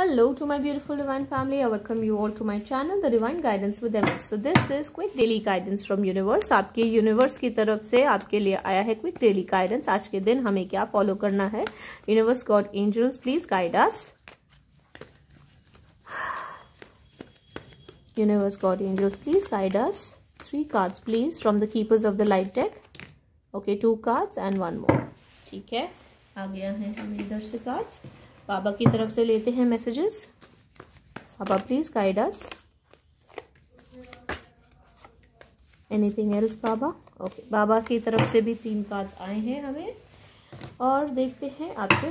hello to my beautiful divine family i welcome you all to my channel the divine guidance with ms so this is quick daily guidance from universe आपके universe की तरफ से आपके लिए आया है quick daily guidance आज के दिन हमें क्या फॉलो करना है universe God angels please guide us universe God angels please guide us three cards please from the keepers of the light take okay two cards and one more ठीक है आ गया है हमें इधर से कार्ड्स बाबा की तरफ से लेते हैं मैसेजेस बाबा please guide us anything else बाबा ओके बाबा की तरफ से भी तीन कार्ड्स आए हैं हमें और देखते हैं आपके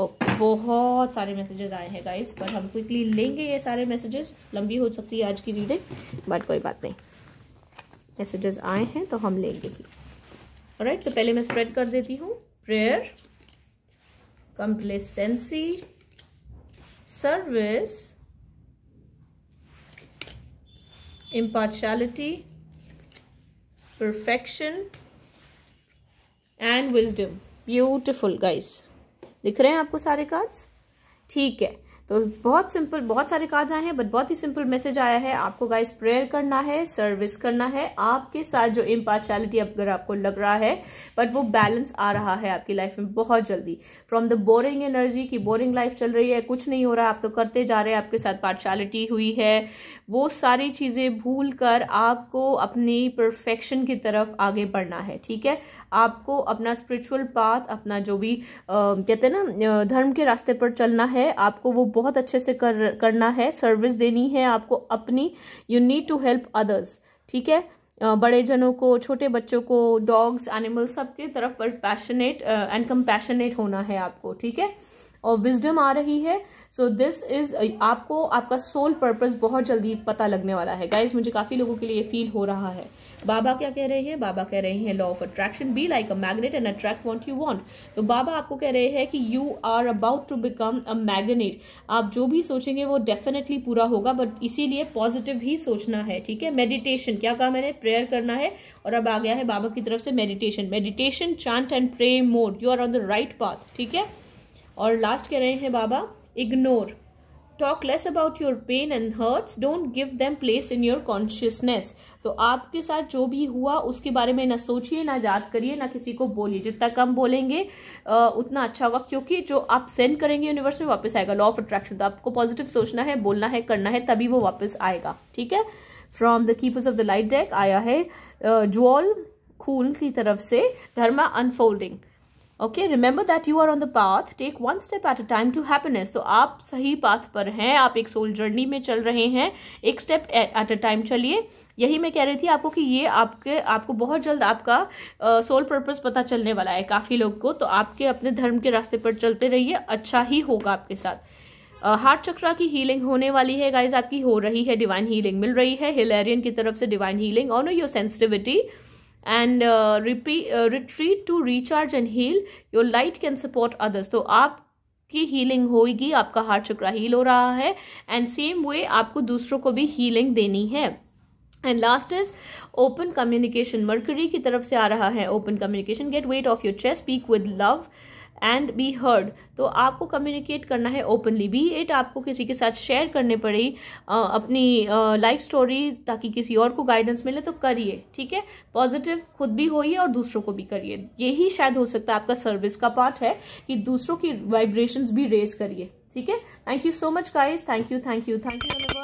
ओके बहुत सारे मैसेजेस आए हैं गाइस पर हम क्विकली लेंगे ये सारे मैसेजेस लंबी हो सकती है आज की रीडिंग बट कोई बात नहीं मैसेजेस आए हैं तो हम लेंगे ही राइट सो पहले मैं स्प्रेड कर देती हूँ prayer complacency, service, impartiality, perfection and wisdom. Beautiful guys. दिख रहे हैं आपको सारे कार्ड्स ठीक है तो बहुत सिंपल बहुत सारे कार्ड आए हैं बट बहुत ही सिंपल मैसेज आया है आपको गाइस प्रेयर करना है सर्विस करना है आपके साथ जो इम्पार्शलिटी अगर आपको लग रहा है बट वो बैलेंस आ रहा है आपकी लाइफ में बहुत जल्दी फ्रॉम द बोरिंग एनर्जी की बोरिंग लाइफ चल रही है कुछ नहीं हो रहा आप तो करते जा रहे हैं आपके साथ पार्शलिटी हुई है वो सारी चीज़ें भूल कर आपको अपनी परफेक्शन की तरफ आगे बढ़ना है ठीक है आपको अपना स्पिरिचुअल पाथ अपना जो भी कहते हैं ना धर्म के रास्ते पर चलना है आपको वो बहुत अच्छे से कर करना है सर्विस देनी है आपको अपनी you need to help others ठीक है बड़े जनों को छोटे बच्चों को डॉग्स एनिमल्स सबके तरफ पर पैशनेट एंड कम्पैशनेट होना है आपको ठीक है और विजडम आ रही है सो दिस इज़ आपको आपका सोल पर्पस बहुत जल्दी पता लगने वाला है गाइज मुझे काफ़ी लोगों के लिए फील हो रहा है बाबा क्या कह रहे हैं बाबा कह रहे हैं law of attraction be like a magnet and attract want you want तो बाबा आपको कह रहे हैं कि you are about to become a magnet आप जो भी सोचेंगे वो डेफिनेटली पूरा होगा बट इसीलिए पॉजिटिव ही सोचना है ठीक है मेडिटेशन क्या कहा मैंने प्रेयर करना है और अब आ गया है बाबा की तरफ से meditation meditation chant and pray mode you are on the right path ठीक है और लास्ट कह रहे हैं बाबा ignore talk less about your pain and hurts don't give them place in your consciousness तो आपके साथ जो भी हुआ उसके बारे में ना सोचिए ना याद करिए ना किसी को बोलिए जितना कम बोलेंगे उतना अच्छा होगा क्योंकि जो आप सेंड करेंगे यूनिवर्स में वापस आएगा लॉ ऑफ अट्रैक्शन तो आपको पॉजिटिव सोचना है बोलना है करना है तभी वो वापस आएगा ठीक है from the keepers of the light deck आया है ज्वॉल खून की तरफ से dharma unfolding okay remember that you are on the path take one step at a time to happiness तो आप सही पाथ पर हैं आप एक सोल जर्नी में चल रहे हैं एक स्टेप एट अ टाइम चलिए यही मैं कह रही थी आपको कि ये आपके आपको बहुत जल्द आपका सोल uh, पर्पस पता चलने वाला है काफ़ी लोग को तो आपके अपने धर्म के रास्ते पर चलते रहिए अच्छा ही होगा आपके साथ हार्ट चक्रा की हीलिंग होने वाली है गाइज आपकी हो रही है डिवाइन हीलिंग मिल रही है हिलेरियन की तरफ से divine healing on your sensitivity and retreat to recharge and heal your light can support others तो आप हीलिंग होगी आपका हार्ट चक्रा हील हो रहा है एंड सेम वे आपको दूसरों को भी हीलिंग देनी है and last is open communication Mercury की तरफ से आ रहा है open communication get weight off your chest speak with love and be heard तो आपको कम्युनिकेट करना है ओपनली बी इट आपको किसी के साथ शेयर करने पड़े अपनी लाइफ स्टोरी ताकि किसी और को गाइडेंस मिले तो करिए ठीक है पॉजिटिव खुद भी होइए और दूसरों को भी करिए यही शायद हो सकता है आपका सर्विस का पार्ट है कि दूसरों की वाइब्रेशंस भी रेज करिए ठीक है thank you so much guys thank you thank you thank you